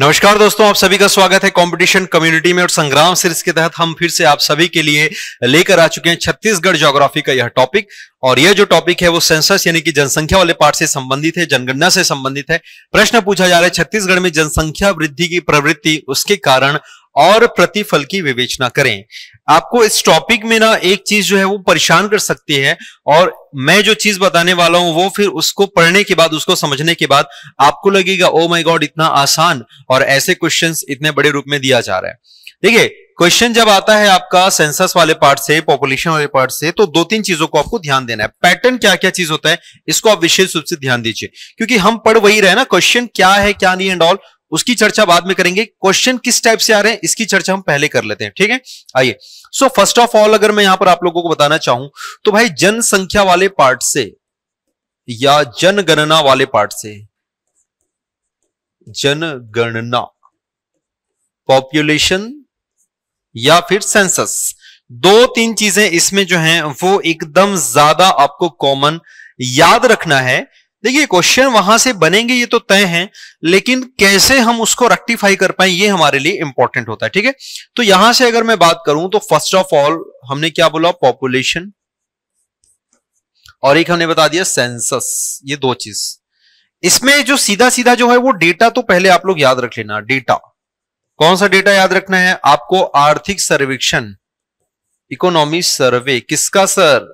नमस्कार दोस्तों आप सभी का स्वागत है कंपटीशन कम्युनिटी में और संग्राम सीरीज के तहत हम फिर से आप सभी के लिए लेकर आ चुके हैं छत्तीसगढ़ ज्योग्राफी का यह टॉपिक और यह जो टॉपिक है वो सेंसस यानी कि जनसंख्या वाले पार्ट से संबंधित है जनगणना से संबंधित है प्रश्न पूछा जा रहा है छत्तीसगढ़ में जनसंख्या वृद्धि की प्रवृत्ति उसके कारण और प्रतिफल की विवेचना करें आपको इस टॉपिक में ना एक चीज जो है वो परेशान कर सकती है और मैं जो चीज बताने वाला हूं वो फिर उसको पढ़ने के बाद उसको समझने के बाद आपको लगेगा ओ माय गॉड इतना आसान और ऐसे क्वेश्चंस इतने बड़े रूप में दिया जा रहा है ठीक है क्वेश्चन जब आता है आपका सेंसस वाले पार्ट से पॉपुलेशन वाले पार्ट से तो दो तीन चीजों को आपको ध्यान देना है पैटर्न क्या क्या चीज होता है इसको आप विशेष रूप से ध्यान दीजिए क्योंकि हम पढ़ वही रहे ना क्वेश्चन क्या है क्या नहीं एंड ऑल उसकी चर्चा बाद में करेंगे क्वेश्चन किस टाइप से आ रहे हैं इसकी चर्चा हम पहले कर लेते हैं ठीक है आइए सो फर्स्ट ऑफ ऑल अगर मैं यहां पर आप लोगों को बताना चाहूं तो भाई जनसंख्या वाले पार्ट से या जनगणना वाले पार्ट से जनगणना पॉपुलेशन या फिर सेंसस दो तीन चीजें इसमें जो हैं वो एकदम ज्यादा आपको कॉमन याद रखना है देखिए क्वेश्चन वहां से बनेंगे ये तो तय है लेकिन कैसे हम उसको रेक्टिफाई कर पाए ये हमारे लिए इंपॉर्टेंट होता है ठीक है तो यहां से अगर मैं बात करूं तो फर्स्ट ऑफ ऑल हमने क्या बोला पॉपुलेशन और एक हमने बता दिया सेंसस ये दो चीज इसमें जो सीधा सीधा जो है वो डेटा तो पहले आप लोग याद रख लेना डेटा कौन सा डेटा याद रखना है आपको आर्थिक सर्वेक्षण इकोनॉमी सर्वे किसका सर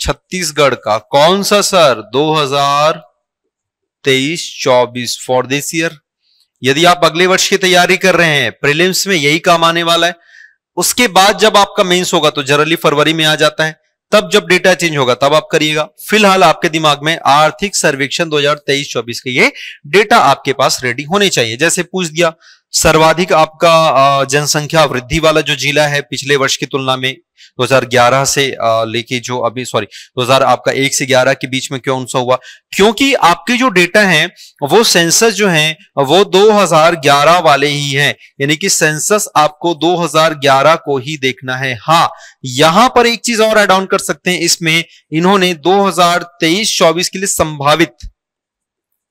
छत्तीसगढ़ का कौन सा सर तेईस चौबीस फॉर दिस ईयर यदि आप अगले वर्ष की तैयारी कर रहे हैं प्रीलिम्स में यही काम आने वाला है उसके बाद जब आपका मेंस होगा तो जनरली फरवरी में आ जाता है तब जब डेटा चेंज होगा तब आप करिएगा फिलहाल आपके दिमाग में आर्थिक सर्वेक्षण 2023-24 के ये डेटा आपके पास रेडी होने चाहिए जैसे पूछ दिया सर्वाधिक आपका जनसंख्या वृद्धि वाला जो जिला है पिछले वर्ष की तुलना में 2011 से लेके जो अभी सॉरी 2000 आपका एक से 11 के बीच में क्यों उनसा हुआ क्योंकि आपके जो डेटा हैं वो सेंसस जो हैं वो 2011 वाले ही हैं यानी कि सेंसस आपको 2011 को ही देखना है हाँ यहां पर एक चीज और एड ऑन कर सकते हैं इसमें इन्होंने 2023-24 के लिए संभावित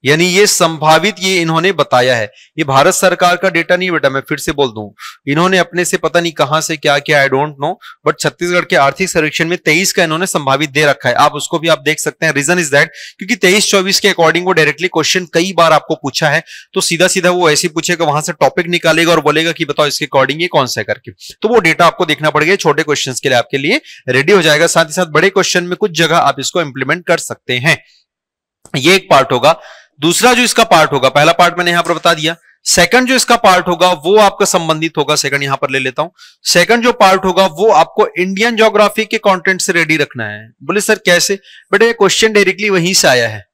यानी ये संभावित ये इन्होंने बताया है ये भारत सरकार का डेटा नहीं बेटा मैं फिर से बोल दू इन्होंने अपने से पता नहीं कहां से क्या क्या I don't know but Chhattisgarh के आर्थिक सर्वेक्षण में तेईस का इन्होंने संभावित दे रखा है आप उसको भी आप देख सकते हैं रीजन इज दैट क्योंकि तेईस चौबीस के अकॉर्डिंग वो डायरेक्टली क्वेश्चन कई बार आपको पूछा है तो सीधा सीधा वो ऐसे पूछेगा वहां से टॉपिक निकालेगा और बोलेगा कि बताओ इसके अकॉर्डिंग ये कौन सा करके तो वो डेटा आपको देखना पड़ेगा छोटे क्वेश्चन के लिए आपके लिए रेडी हो जाएगा साथ ही साथ बड़े क्वेश्चन में कुछ जगह आप इसको इंप्लीमेंट कर सकते हैं ये एक पार्ट होगा दूसरा जो इसका पार्ट होगा पहला पार्ट मैंने यहां पर बता दिया सेकंड जो इसका पार्ट होगा वो आपका संबंधित होगा सेकंड यहां पर ले लेता हूं सेकंड जो पार्ट होगा वो आपको इंडियन ज्योग्राफी के कंटेंट से रेडी रखना है बोले सर कैसे बेटा ये क्वेश्चन डायरेक्टली वहीं से आया है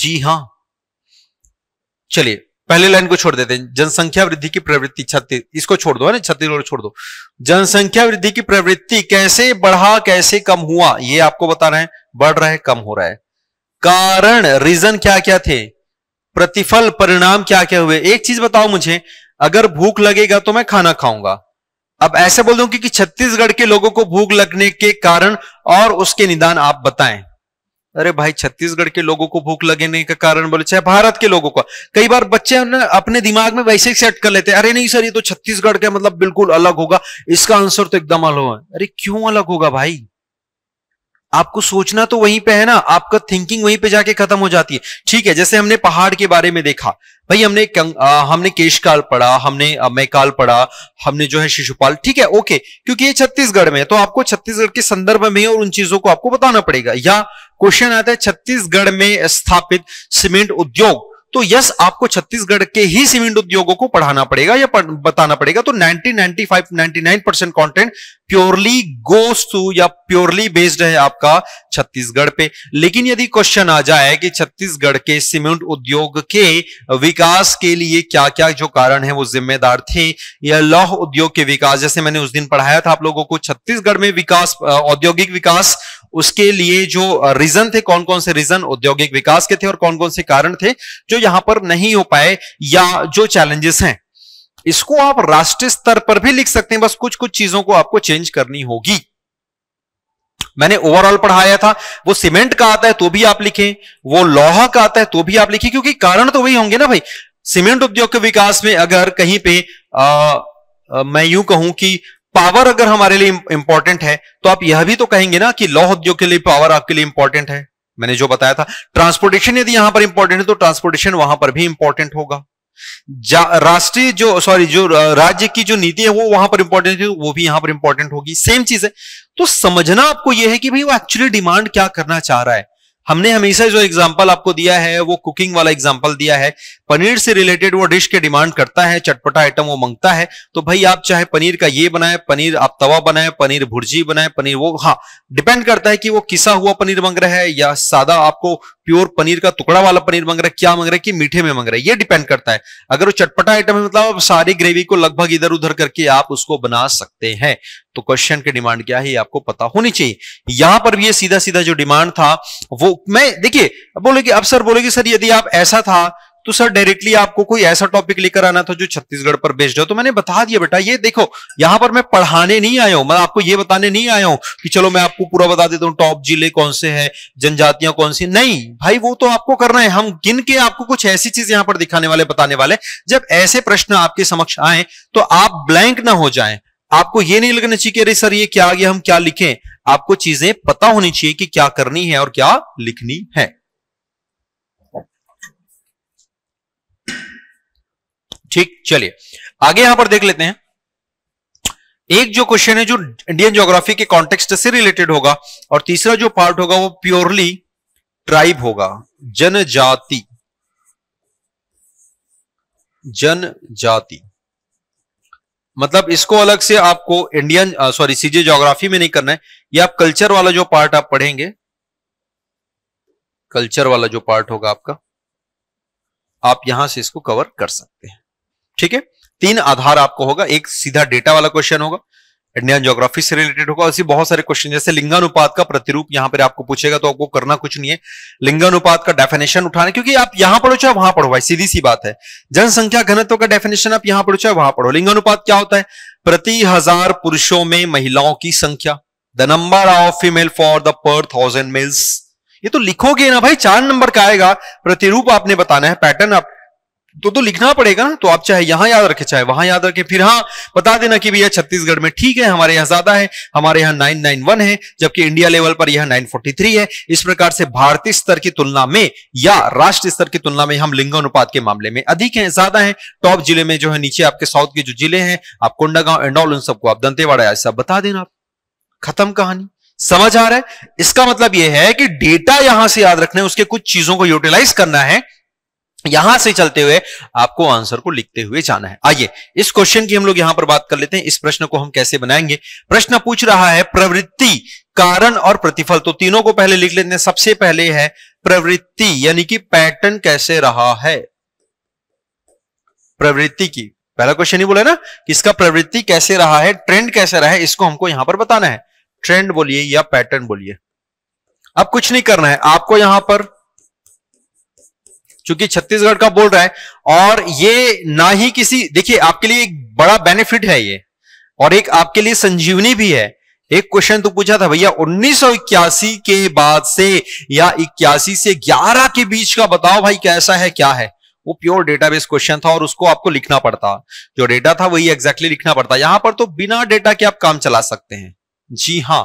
जी हां चलिए पहले लाइन को छोड़ देते हैं जनसंख्या वृद्धि की प्रवृत्ति छत्तीस इसको छोड़ दो है ना छत्तीसगढ़ छोड़ दो जनसंख्या वृद्धि की प्रवृत्ति कैसे बढ़ा कैसे कम हुआ ये आपको बता रहे हैं बढ़ रहा है कम हो रहा है कारण रीजन क्या क्या थे प्रतिफल परिणाम क्या क्या हुए एक चीज बताओ मुझे अगर भूख लगेगा तो मैं खाना खाऊंगा अब ऐसे बोल दूं कि छत्तीसगढ़ के लोगों को भूख लगने के कारण और उसके निदान आप बताएं अरे भाई छत्तीसगढ़ के लोगों को भूख लगने का कारण बोले चाहे भारत के लोगों का कई बार बच्चे अपने दिमाग में वैसे ही सेट कर लेते हैं अरे नहीं सर ये तो छत्तीसगढ़ का मतलब बिल्कुल अलग होगा इसका आंसर तो एकदम अलग है अरे क्यों अलग होगा भाई आपको सोचना तो वहीं पे है ना आपका थिंकिंग वहीं पे जाके खत्म हो जाती है ठीक है जैसे हमने पहाड़ के बारे में देखा भाई हमने कंग, आ, हमने केशकाल पढ़ा हमने मैकाल पढ़ा हमने जो है शिशुपाल ठीक है ओके क्योंकि ये छत्तीसगढ़ में है तो आपको छत्तीसगढ़ के संदर्भ में और उन चीजों को आपको बताना पड़ेगा या क्वेश्चन आता है छत्तीसगढ़ में स्थापित सीमेंट उद्योग तो यस आपको छत्तीसगढ़ के ही सीमेंट उद्योगों को पढ़ाना पड़ेगा या पढ़, बताना पड़ेगा तो 90 95 99 percent content purely goes to या प्योरली बेस्ड है आपका छत्तीसगढ़ पे लेकिन यदि क्वेश्चन आ जाए कि छत्तीसगढ़ के सीमेंट उद्योग के विकास के लिए क्या क्या जो कारण है वो जिम्मेदार थे या लौह उद्योग के विकास जैसे मैंने उस दिन पढ़ाया था आप लोगों को छत्तीसगढ़ में विकास औद्योगिक विकास उसके लिए जो रीजन थे कौन कौन से रीजन औद्योगिक विकास के थे और कौन कौन से कारण थे जो यहां पर नहीं हो पाए या जो चैलेंजेस हैं इसको आप राष्ट्रीय स्तर पर भी लिख सकते हैं बस कुछ कुछ चीजों को आपको चेंज करनी होगी मैंने ओवरऑल पढ़ाया था वो सीमेंट का आता है तो भी आप लिखें वो लोहा का आता है तो भी आप लिखें क्योंकि कारण तो वही होंगे ना भाई सीमेंट उद्योग के विकास में अगर कहीं पे आ, आ, मैं यूं कहूं कि पावर अगर हमारे लिए इंपॉर्टेंट है तो आप यह भी तो कहेंगे ना कि लौह उद्योग के लिए पावर आपके लिए इंपॉर्टेंट है मैंने जो बताया था ट्रांसपोर्टेशन यदि यहां पर इंपॉर्टेंट है तो ट्रांसपोर्टेशन वहां पर भी इंपॉर्टेंट होगा राष्ट्रीय जो सॉरी जो राज्य की जो नीति है वो वहां पर इंपॉर्टेंट है वो भी यहां पर इंपॉर्टेंट होगी सेम चीज है तो समझना आपको यह है कि भाई वो एक्चुअली डिमांड क्या करना चाह रहा है हमने हमेशा जो एग्जाम्पल आपको दिया है वो कुकिंग वाला एग्जाम्पल दिया है पनीर से रिलेटेड वो डिश के डिमांड करता है चटपटा आइटम वो मांगता है तो भाई आप चाहे पनीर का ये बनाए पनीर आप तवा बनाए पनीर भुर्जी बनाए पनीर वो हाँ डिपेंड करता है कि वो किसा हुआ पनीर मांग रहा है या सादा आपको प्योर पनीर का टुकड़ा वाला पनीर मांग रहा है क्या मांग रहा है कि मीठे में मांग रहा है ये डिपेंड करता है अगर वो चटपटा आइटम है मतलब आप सारी ग्रेवी को लगभग इधर उधर करके आप उसको बना सकते हैं तो क्वेश्चन की डिमांड क्या है आपको पता होनी चाहिए यहां पर भी ये सीधा सीधा जो डिमांड था वो मैं देखिए बोले कि अब सर बोले कि सर यदि आप ऐसा था तो सर डायरेक्टली आपको कोई ऐसा टॉपिक लेकर आना था जो छत्तीसगढ़ पर बेस्ड हो तो मैंने बता दिया बेटा ये देखो यहां पर मैं पढ़ाने नहीं आया हूं मैं आपको ये बताने नहीं आया हूं कि चलो मैं आपको पूरा बता देता हूं टॉप जिले कौन से हैं जनजातियां कौन सी नहीं भाई वो तो आपको करना है हम गिन के आपको कुछ ऐसी चीज यहां पर दिखाने वाले बताने वाले जब ऐसे प्रश्न आपके समक्ष आए तो आप ब्लैंक ना हो जाए आपको ये नहीं लगना चाहिए कि अरे सर ये क्या आगे हम क्या लिखें आपको चीजें पता होनी चाहिए कि क्या करनी है और क्या लिखनी है ठीक चलिए आगे यहां पर देख लेते हैं एक जो क्वेश्चन है जो इंडियन ज्योग्राफी के कॉन्टेक्स्ट से रिलेटेड होगा और तीसरा जो पार्ट होगा वो प्योरली ट्राइब होगा जनजाति जनजाति मतलब इसको अलग से आपको इंडियन सॉरी सीजे ज्योग्राफी में नहीं करना है ये आप कल्चर वाला जो पार्ट आप पढ़ेंगे कल्चर वाला जो पार्ट होगा आपका आप यहां से इसको कवर कर सकते हैं ठीक है तीन आधार आपको होगा एक सीधा डेटा वाला क्वेश्चन होगा इंडियन ज्योग्राफी से रिलेटेड होगा ऐसे बहुत सारे क्वेश्चन जैसे लिंगानुपात का प्रतिरूप यहां पर आपको पूछेगा तो आपको करना कुछ नहीं है लिंगानुपात का डेफिनेशन उठाना क्योंकि आप यहां पढ़ो चाहे वहां पढ़ो भाई सीधी सी बात है जनसंख्या घनत्व का डेफिनेशन आप यहां पढ़ो चाहे वहां पढ़ो लिंगानुपात क्या होता है प्रति हजार पुरुषों में महिलाओं की संख्या the number of female for the per thousand males ये तो लिखोगे ना भाई चार नंबर का आएगा प्रतिरूप आपने बताना है पैटर्न आप तो तो लिखना पड़ेगा ना तो आप चाहे यहां याद रखें चाहे वहां याद रखें फिर हाँ बता देना कि भैया छत्तीसगढ़ में ठीक है हमारे यहाँ ज्यादा है हमारे यहाँ 991 है जबकि इंडिया लेवल पर यह 943 है इस प्रकार से भारतीय स्तर की तुलना में या राष्ट्र स्तर की तुलना में हम लिंगानुपात के मामले में अधिक है ज्यादा है टॉप जिले में जो है नीचे आपके साउथ के जो जिले हैं आप कोंडागांव एंडोल उन सबको आप दंतेवाड़ा सब बता देना आप खत्म कहानी समझ आ रहा है इसका मतलब यह है कि डेटा यहां से याद रखना है उसके कुछ चीजों को यूटिलाइज करना है यहां से चलते हुए आपको आंसर को लिखते हुए जाना है आइए इस क्वेश्चन की हम लोग यहां पर बात कर लेते हैं इस प्रश्न को हम कैसे बनाएंगे प्रश्न पूछ रहा है प्रवृत्ति कारण और प्रतिफल तो तीनों को पहले लिख लेते हैं सबसे पहले है प्रवृत्ति यानी कि पैटर्न कैसे रहा है प्रवृत्ति की पहला क्वेश्चन ही बोला ना कि इसका प्रवृत्ति कैसे रहा है ट्रेंड कैसे रहा है इसको हमको यहां पर बताना है ट्रेंड बोलिए या पैटर्न बोलिए अब कुछ नहीं करना है आपको यहां पर चूंकि छत्तीसगढ़ का बोल रहा है और ये ना ही किसी देखिए आपके लिए एक बड़ा बेनिफिट है ये और एक आपके लिए संजीवनी भी है एक क्वेश्चन तो पूछा था भैया उन्नीस के बाद से या इक्यासी से ग्यारह के बीच का बताओ भाई कैसा है क्या है वो प्योर डेटाबेस क्वेश्चन था और उसको आपको लिखना पड़ता जो डेटा था वही एग्जैक्टली लिखना पड़ता यहां पर तो बिना डेटा के आप काम चला सकते हैं जी हाँ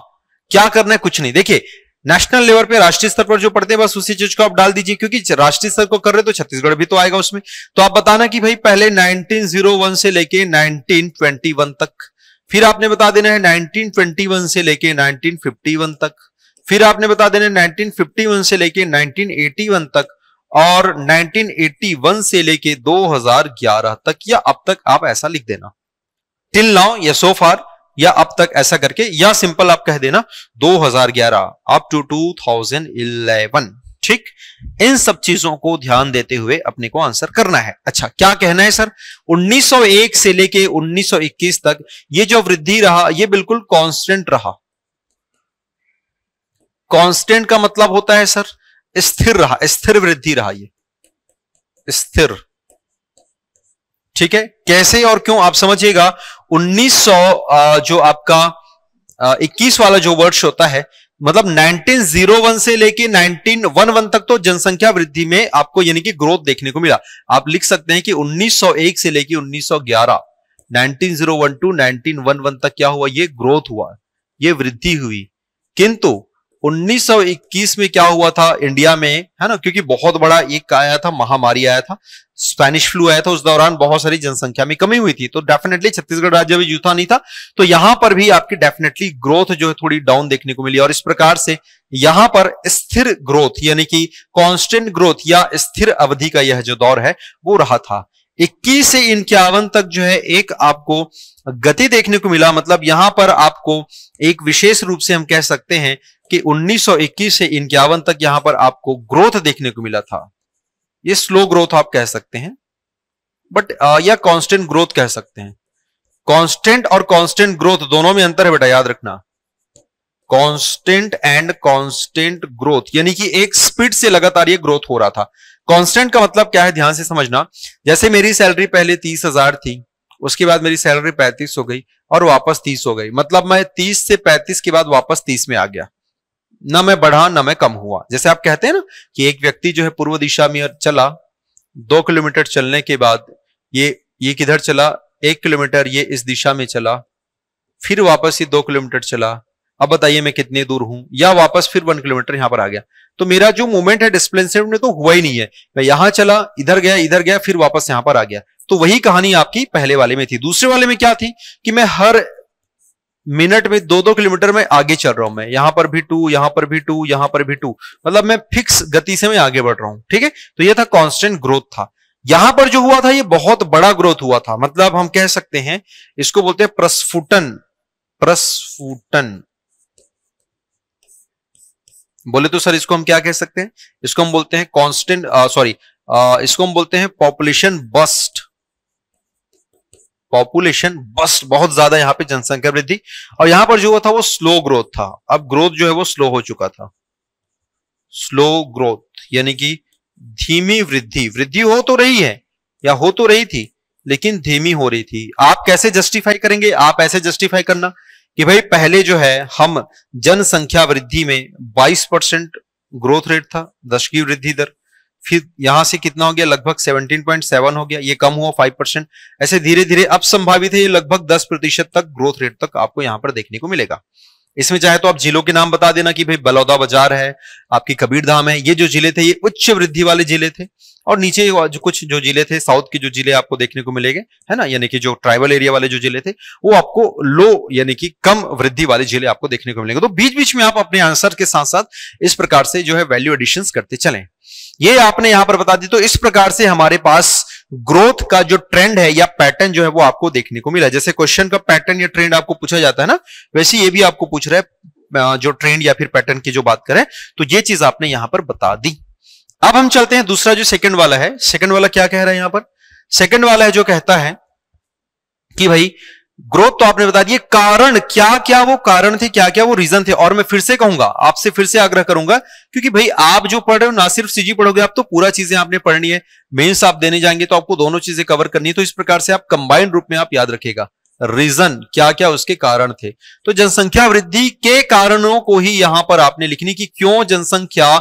क्या करना है कुछ नहीं देखिए नेशनल लेवल पे राष्ट्रीय स्तर पर जो पढ़ते हैं बस उसी चीज को आप डाल दीजिए क्योंकि राष्ट्रीय स्तर को कर रहे तो छत्तीसगढ़ भी तो आएगा उसमें तो आप बताना कि भाई पहले 1901 से लेके 1921 तक फिर आपने बता देना है 1921 से लेके 1951 तक फिर आपने बता देना नाइनटीन से लेके नाइनटीन तक और नाइनटीन से लेके दो तक या अब तक आप ऐसा लिख देना टिल नाउ या सो फार या अब तक ऐसा करके या सिंपल आप कह देना 2011 अप टू टू ठीक इन सब चीजों को ध्यान देते हुए अपने को आंसर करना है अच्छा क्या कहना है सर 1901 से लेके 1921 तक ये जो वृद्धि रहा ये बिल्कुल कांस्टेंट रहा कांस्टेंट का मतलब होता है सर स्थिर रहा स्थिर वृद्धि रहा ये स्थिर ठीक है कैसे और क्यों आप समझिएगा 1900 जो आपका 21 वाला जो वर्ष होता है मतलब 1901 से लेके 1911 तक तो जनसंख्या वृद्धि में आपको यानी कि ग्रोथ देखने को मिला आप लिख सकते हैं कि 1901 से लेके 1911 1901 टू 1911 तक क्या हुआ ये ग्रोथ हुआ ये वृद्धि हुई किंतु 1921 में क्या हुआ था इंडिया में है ना क्योंकि बहुत बड़ा एक आया था महामारी आया था स्पेनिश फ्लू आया था उस दौरान बहुत सारी जनसंख्या में कमी हुई थी तो डेफिनेटली छत्तीसगढ़ राज्य भी जूता नहीं था तो यहां पर भी आपकी डेफिनेटली ग्रोथ जो है थोड़ी डाउन देखने को मिली और इस प्रकार से यहां पर स्थिर ग्रोथ यानी कि कॉन्स्टेंट ग्रोथ या स्थिर अवधि का यह जो दौर है वो रहा था इक्कीस से इक्यावन तक जो है एक आपको गति देखने को मिला मतलब यहां पर आपको एक विशेष रूप से हम कह सकते हैं कि 1921 से इक्यावन तक यहां पर आपको ग्रोथ देखने को मिला था ये स्लो ग्रोथ आप कह सकते हैं बट या कांस्टेंट ग्रोथ कह सकते हैं कांस्टेंट और कांस्टेंट ग्रोथ दोनों में अंतर है बेटा याद रखना कांस्टेंट एंड कांस्टेंट ग्रोथ यानी कि एक स्पीड से लगातार ये ग्रोथ हो रहा था कांस्टेंट का मतलब क्या है ध्यान से समझना जैसे मेरी सैलरी पहले तीस हजार थी उसके बाद मेरी सैलरी पैंतीस हो गई और वापस तीस हो गई मतलब मैं तीस से पैंतीस के बाद वापस तीस में आ गया न मैं बढ़ा न मैं कम हुआ जैसे आप कहते हैं ना कि एक व्यक्ति जो है पूर्व दिशा में चला दो किलोमीटर चलने के बाद ये ये किधर चला एक किलोमीटर ये इस दिशा में चला फिर वापस ये दो किलोमीटर चला अब बताइए मैं कितने दूर हूं या वापस फिर वन किलोमीटर यहां पर आ गया तो मेरा जो मूवमेंट है डिस्प्लेसमेंट में तो हुआ ही नहीं है मैं यहां चला इधर गया इधर गया फिर वापस यहां पर आ गया तो वही कहानी आपकी पहले वाले में थी दूसरे वाले में क्या थी कि मैं हर मिनट में दो दो किलोमीटर में आगे चल रहा हूं मैं यहां पर भी टू यहां पर भी टू यहां पर भी टू मतलब मैं फिक्स गति से मैं आगे बढ़ रहा हूं ठीक है तो यह था कांस्टेंट ग्रोथ था यहां पर जो हुआ था ये बहुत बड़ा ग्रोथ हुआ था मतलब हम कह सकते हैं इसको बोलते हैं प्रस्फुटन प्रस्फुटन बोले तो सर इसको हम क्या कह सकते हैं इसको हम बोलते हैं कॉन्स्टेंट सॉरी इसको हम बोलते हैं पॉपुलेशन बस्ट पॉपुलेशन बस बहुत ज्यादा यहाँ पे जनसंख्या वृद्धि और यहां पर जो हुआ था वो स्लो ग्रोथ था अब ग्रोथ जो है वो स्लो हो चुका था स्लो ग्रोथ यानी कि धीमी वृद्धि वृद्धि हो तो रही है या हो तो रही थी लेकिन धीमी हो रही थी आप कैसे जस्टिफाई करेंगे आप ऐसे जस्टिफाई करना कि भाई पहले जो है हम जनसंख्या वृद्धि में 22 परसेंट ग्रोथ रेट था दशकीय वृद्धि दर फिर यहां से कितना हो गया लगभग 17.7 हो गया ये कम हुआ 5 परसेंट ऐसे धीरे धीरे अब संभावित है ये लगभग 10 प्रतिशत तक ग्रोथ रेट तक आपको यहां पर देखने को मिलेगा इसमें चाहे तो आप जिलों के नाम बता देना कि भाई बलौदा बाजार है आपकी कबीरधाम है ये जो जिले थे ये उच्च वृद्धि वाले जिले थे और नीचे जो कुछ जो जिले थे साउथ के जो जिले आपको देखने को मिलेंगे है ना यानी कि जो ट्राइबल एरिया वाले जो जिले थे वो आपको लो यानी कि कम वृद्धि वाले जिले आपको देखने को मिलेंगे तो बीच बीच में आप अपने आंसर के साथ साथ इस प्रकार से जो है वैल्यू एडिशन करते चले ये आपने यहां पर बता दी तो इस प्रकार से हमारे पास ग्रोथ का जो ट्रेंड है या पैटर्न जो है वो आपको देखने को मिला जैसे क्वेश्चन का पैटर्न या ट्रेंड आपको पूछा जाता है ना वैसे ये भी आपको पूछ रहा है जो ट्रेंड या फिर पैटर्न की जो बात करें तो ये चीज आपने यहां पर बता दी अब हम चलते हैं दूसरा जो सेकंड वाला है सेकंड वाला क्या कह रहा है यहां पर सेकंड वाला है जो कहता है कि भाई ग्रोथ तो आपने बता दिया कारण क्या क्या वो कारण थे क्या क्या वो रीजन थे और मैं फिर से कहूंगा आपसे फिर से आग्रह करूंगा क्योंकि भाई आप जो पढ़ रहे हो ना सिर्फ सीजी पढ़ोगे आप तो पूरा चीजें आपने पढ़नी है मेंस आप देने जाएंगे तो आपको दोनों चीजें कवर करनी है तो इस प्रकार से आप कंबाइंड रूप में आप याद रखेगा रीजन क्या क्या उसके कारण थे तो जनसंख्या वृद्धि के कारणों को ही यहां पर आपने लिखनी कि क्यों जनसंख्या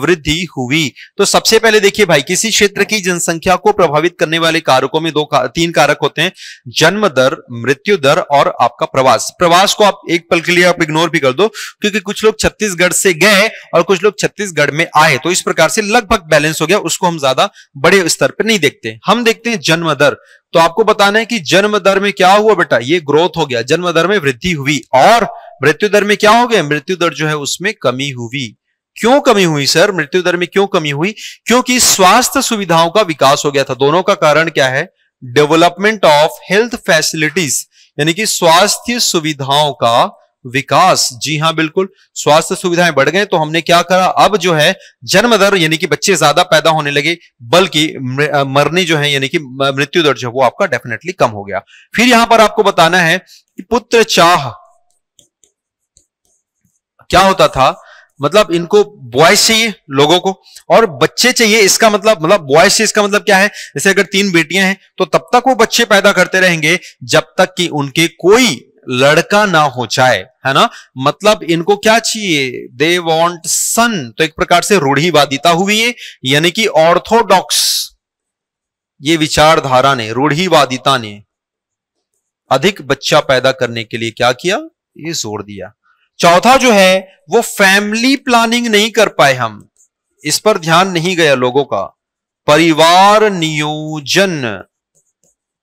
वृद्धि हुई तो सबसे पहले देखिए भाई किसी क्षेत्र की जनसंख्या को प्रभावित करने वाले कारकों में दो का, तीन कारक होते हैं जन्म दर मृत्यु दर और आपका प्रवास प्रवास को आप एक पल के लिए आप इग्नोर भी कर दो क्योंकि कुछ लोग छत्तीसगढ़ से गए और कुछ लोग छत्तीसगढ़ में आए तो इस प्रकार से लगभग बैलेंस हो गया उसको हम ज्यादा बड़े स्तर पर नहीं देखते हम देखते हैं जन्म दर तो आपको बताना है कि जन्म दर में क्या हुआ बेटा ये ग्रोथ हो गया जन्म दर में वृद्धि हुई और मृत्यु दर में क्या हो गया मृत्यु दर जो है उसमें कमी हुई क्यों कमी हुई सर मृत्यु दर में क्यों कमी हुई क्योंकि स्वास्थ्य सुविधाओं का विकास हो गया था दोनों का कारण क्या है डेवलपमेंट ऑफ हेल्थ फैसिलिटीज यानी कि स्वास्थ्य सुविधाओं का विकास जी हाँ बिल्कुल स्वास्थ्य सुविधाएं बढ़ गए तो हमने क्या करा अब जो है जन्म दर यानी कि बच्चे ज्यादा पैदा होने लगे बल्कि मरने जो है यानी कि मृत्यु दर जो है वो आपका डेफिनेटली कम हो गया फिर यहां पर आपको बताना है कि पुत्र चाह क्या होता था मतलब इनको बॉयस चाहिए लोगों को और बच्चे चाहिए इसका मतलब मतलब बॉयस से इसका मतलब क्या है जैसे अगर तीन बेटियां हैं तो तब तक वो बच्चे पैदा करते रहेंगे जब तक कि उनके कोई लड़का ना हो जाए है ना मतलब इनको क्या चाहिए दे वॉन्ट सन तो एक प्रकार से रूढ़ीवादिता हुई है यानी कि ऑर्थोडॉक्स ये विचारधारा ने रूढ़ीवादिता ने अधिक बच्चा पैदा करने के लिए क्या किया ये जोर दिया चौथा जो है वो फैमिली प्लानिंग नहीं कर पाए हम इस पर ध्यान नहीं गया लोगों का परिवार नियोजन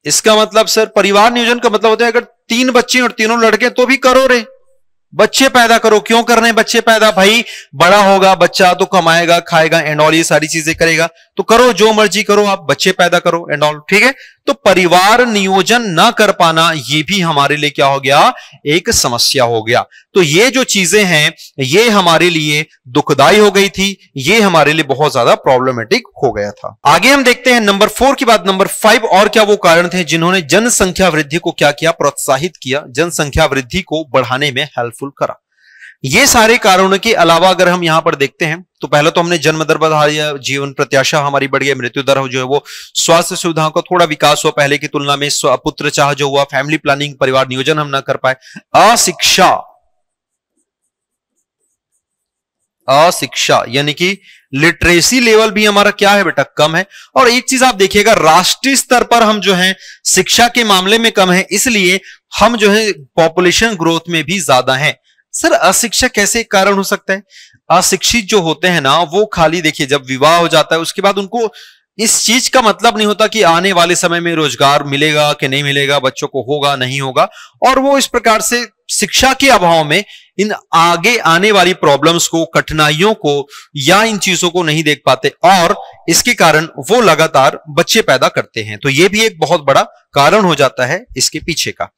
इसका मतलब सर परिवार नियोजन का मतलब होता है अगर तीन बच्चे और तीनों लड़के तो भी करो रे बच्चे पैदा करो क्यों कर रहे हैं बच्चे पैदा भाई बड़ा होगा बच्चा तो कमाएगा खाएगा एंड ऑल ये सारी चीजें करेगा तो करो जो मर्जी करो आप बच्चे पैदा करो एंड ऑल ठीक है तो परिवार नियोजन ना कर पाना ये भी हमारे लिए क्या हो गया एक समस्या हो गया तो ये जो चीजें हैं ये हमारे लिए दुखदाई हो गई थी ये हमारे लिए बहुत ज्यादा प्रॉब्लमेटिक हो गया था आगे हम देखते हैं नंबर फोर की बात नंबर फाइव और क्या वो कारण थे जिन्होंने जनसंख्या वृद्धि को क्या किया प्रोत्साहित किया जनसंख्या वृद्धि को बढ़ाने में हेल्पफुल करा ये सारे कारणों के अलावा अगर हम यहां पर देखते हैं तो पहले तो हमने जन्म दर बढ़ा दिया जीवन प्रत्याशा हमारी बढ़ गई मृत्यु दर जो है वो स्वास्थ्य सुविधाओं का थोड़ा विकास हुआ पहले की तुलना में पुत्र चाह जो हुआ फैमिली प्लानिंग परिवार नियोजन हम ना कर पाए अशिक्षा अशिक्षा यानी कि लिटरेसी लेवल भी हमारा क्या है बेटा कम है और एक चीज आप देखिएगा राष्ट्रीय स्तर पर हम जो है शिक्षा के मामले में कम है इसलिए हम जो है पॉपुलेशन ग्रोथ में भी ज्यादा हैं सर अशिक्षा कैसे कारण हो सकता है अशिक्षित जो होते हैं ना वो खाली देखिए जब विवाह हो जाता है उसके बाद उनको इस चीज का मतलब नहीं होता कि आने वाले समय में रोजगार मिलेगा कि नहीं मिलेगा बच्चों को होगा नहीं होगा और वो इस प्रकार से शिक्षा के अभाव में इन आगे आने वाली प्रॉब्लम्स को कठिनाइयों को या इन चीजों को नहीं देख पाते और इसके कारण वो लगातार बच्चे पैदा करते हैं तो ये भी एक बहुत बड़ा कारण हो जाता है इसके पीछे का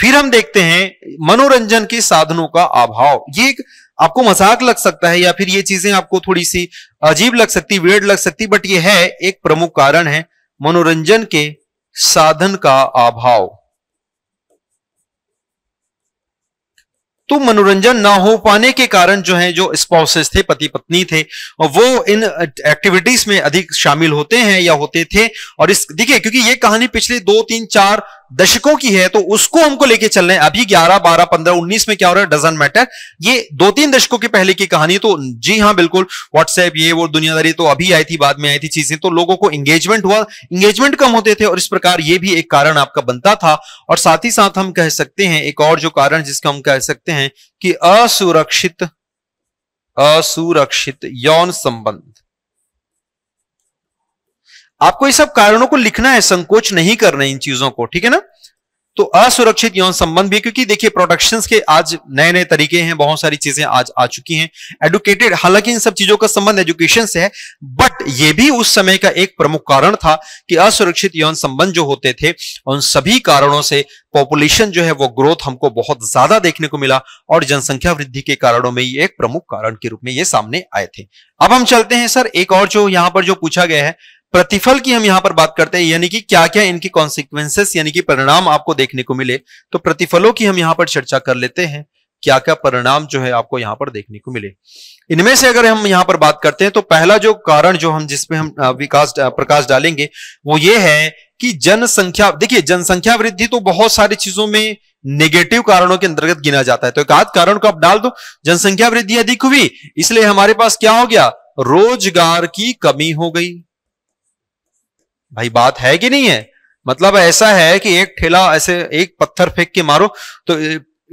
फिर हम देखते हैं मनोरंजन के साधनों का अभाव ये एक आपको मजाक लग सकता है या फिर ये चीजें आपको थोड़ी सी अजीब लग सकती वेड लग सकती बट ये है एक प्रमुख कारण है मनोरंजन के साधन का अभाव तो मनोरंजन ना हो पाने के कारण जो है जो स्पॉसेस थे पति पत्नी थे वो इन एक्टिविटीज में अधिक शामिल होते हैं या होते थे और इस देखिए क्योंकि ये कहानी पिछले दो तीन चार दशकों की है तो उसको हमको लेके चल रहे हैं अभी 11, 12, 15, 19 में क्या हो रहा है डजेंट मैटर ये दो तीन दशकों के पहले की कहानी तो जी हाँ बिल्कुल व्हाट्सएप ये वो दुनियादारी तो अभी आई थी बाद में आई थी चीजें तो लोगों को एंगेजमेंट हुआ एंगेजमेंट कम होते थे और इस प्रकार ये भी एक कारण आपका बनता था और साथ ही साथ हम कह सकते हैं एक और जो कारण जिसका हम कह सकते हैं हैं कि असुरक्षित असुरक्षित यौन संबंध आपको इस सब कारणों को लिखना है संकोच नहीं करना इन चीजों को ठीक है ना तो असुरक्षित यौन संबंध भी क्योंकि देखिए प्रोडक्शन के आज नए नए तरीके हैं बहुत सारी चीजें आज आ चुकी हैं एडुकेटेड हालांकि इन सब चीजों का संबंध एजुकेशन से है बट ये भी उस समय का एक प्रमुख कारण था कि असुरक्षित यौन संबंध जो होते थे उन सभी कारणों से पॉपुलेशन जो है वो ग्रोथ हमको बहुत ज्यादा देखने को मिला और जनसंख्या वृद्धि के कारणों में ये एक प्रमुख कारण के रूप में ये सामने आए थे अब हम चलते हैं सर एक और जो यहां पर जो पूछा गया है प्रतिफल की हम यहां पर बात करते हैं यानी कि क्या क्या इनकी कॉन्सिक्वेंसेस यानी कि परिणाम आपको देखने को मिले तो प्रतिफलों की हम यहां पर चर्चा कर लेते हैं क्या क्या परिणाम जो है आपको यहां पर देखने को मिले इनमें से अगर हम यहां पर बात करते हैं तो पहला जो कारण जो हम जिसमें हम विकास प्रकाश डालेंगे वो ये है कि जनसंख्या देखिए जनसंख्या वृद्धि तो बहुत सारी चीजों में नेगेटिव कारणों के अंतर्गत गिना जाता है तो एक आध कारण को आप डाल दो जनसंख्या वृद्धि अधिक हुई इसलिए हमारे पास क्या हो गया रोजगार की कमी हो गई भाई बात है कि नहीं है मतलब ऐसा है कि एक ठेला ऐसे एक पत्थर फेंक के मारो तो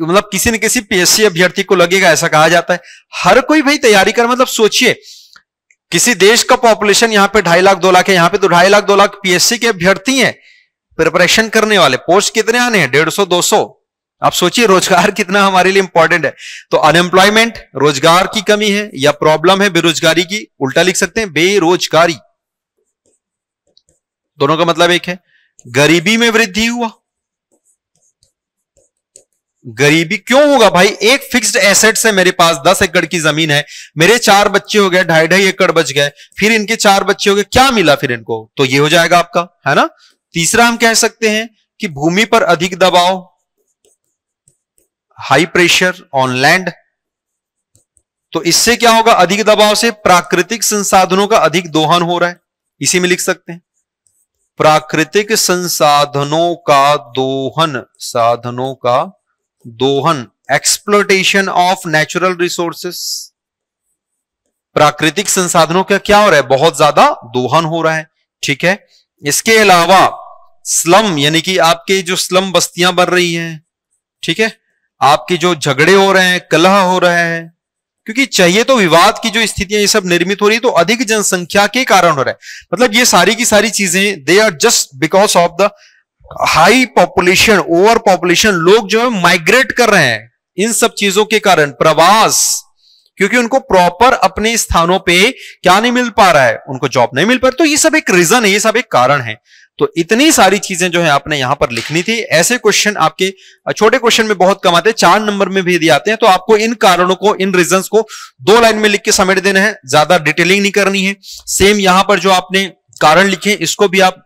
मतलब किसी न किसी पीएससी अभ्यर्थी को लगेगा ऐसा कहा जाता है हर कोई भाई तैयारी कर मतलब सोचिए किसी देश का पॉपुलेशन यहाँ पे ढाई लाख दो लाख है यहाँ पे तो ढाई लाख दो लाख पीएससी के अभ्यर्थी हैं प्रिपरेशन करने वाले पोस्ट कितने आने हैं डेढ़ सौ दो सौ आप सोचिए रोजगार कितना हमारे लिए इंपॉर्टेंट है तो अनएम्प्लॉयमेंट रोजगार की कमी है या प्रॉब्लम है बेरोजगारी की उल्टा लिख सकते हैं बेरोजगारी दोनों का मतलब एक है गरीबी में वृद्धि हुआ गरीबी क्यों होगा भाई एक फिक्स्ड एसेट से मेरे पास दस एकड़ की जमीन है मेरे चार बच्चे हो गए ढाई ढाई एकड़ बच गए फिर इनके चार बच्चे हो गए क्या मिला फिर इनको तो ये हो जाएगा आपका है ना तीसरा हम कह सकते हैं कि भूमि पर अधिक दबाव हाई प्रेशर ऑन लैंड तो इससे क्या होगा अधिक दबाव से प्राकृतिक संसाधनों का अधिक दोहन हो रहा है इसी में लिख सकते हैं प्राकृतिक संसाधनों का दोहन साधनों का दोहन एक्सप्लोटेशन ऑफ नेचुरल रिसोर्सेस प्राकृतिक संसाधनों का क्या हो रहा है बहुत ज्यादा दोहन हो रहा है ठीक है इसके अलावा स्लम यानी कि आपके जो स्लम बस्तियां बन रही हैं ठीक है आपके जो झगड़े हो रहे हैं कलह हो रहा है क्योंकि चाहिए तो विवाद की जो स्थितियां ये सब निर्मित हो रही है तो अधिक जनसंख्या के कारण हो रहा है मतलब ये सारी की सारी चीजें they are just because of the high population over population लोग जो है माइग्रेट कर रहे हैं इन सब चीजों के कारण प्रवास क्योंकि उनको प्रॉपर अपने स्थानों पे क्या नहीं मिल पा रहा है उनको जॉब नहीं मिल पा रहा तो ये सब एक रीजन है ये सब एक कारण है तो इतनी सारी चीजें जो है आपने यहां पर लिखनी थी ऐसे क्वेश्चन आपके छोटे क्वेश्चन में बहुत कम आते हैं चार नंबर में भी दिए आते हैं तो आपको इन कारणों को इन रीजन को दो लाइन में लिख के समेट देना है ज्यादा डिटेलिंग नहीं करनी है सेम यहां पर जो आपने कारण लिखे इसको भी आप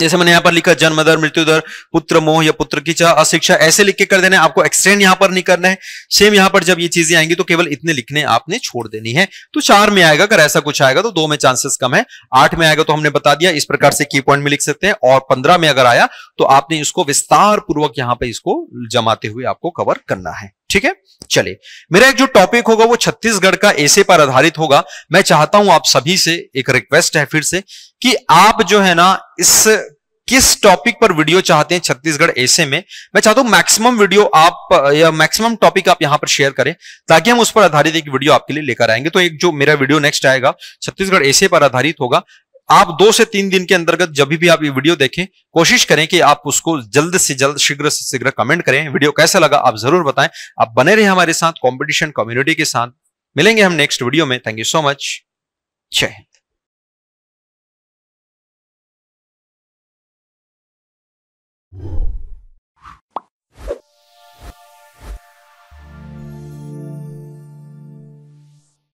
जैसे मैंने यहाँ पर लिखा जन्म दर मृत्यु दर पुत्र मोह या पुत्र की चाह अशिक्षा ऐसे लिख के कर देना है आपको एक्सटेंड यहाँ पर नहीं करना है सेम यहाँ पर जब ये चीजें आएंगी तो केवल इतने लिखने आपने छोड़ देनी है तो चार में आएगा अगर ऐसा कुछ आएगा तो दो में चांसेस कम है आठ में आएगा तो हमने बता दिया इस प्रकार से की पॉइंट में लिख सकते हैं और पंद्रह में अगर आया तो आपने इसको विस्तार पूर्वक यहाँ पे इसको जमाते हुए आपको कवर करना है ठीक है चलिए मेरा एक जो टॉपिक होगा वो छत्तीसगढ़ का ऐसे पर आधारित होगा मैं चाहता हूं आप सभी से एक रिक्वेस्ट है फिर से कि आप जो है ना इस किस टॉपिक पर वीडियो चाहते हैं छत्तीसगढ़ ऐसे में मैं चाहता हूं मैक्सिमम वीडियो आप या मैक्सिमम टॉपिक आप यहां पर शेयर करें ताकि हम उस पर आधारित एक वीडियो आपके लिए लेकर आएंगे तो एक जो मेरा वीडियो नेक्स्ट आएगा छत्तीसगढ़ ऐसे पर आधारित होगा आप दो से तीन दिन के अंतर्गत जब भी आप ये वीडियो देखें कोशिश करें कि आप उसको जल्द से जल्द शीघ्र से शीघ्र कमेंट करें वीडियो कैसा लगा आप जरूर बताएं आप बने रहे हमारे साथ कंपटीशन कम्युनिटी के साथ मिलेंगे हम नेक्स्ट वीडियो में थैंक यू सो मच जय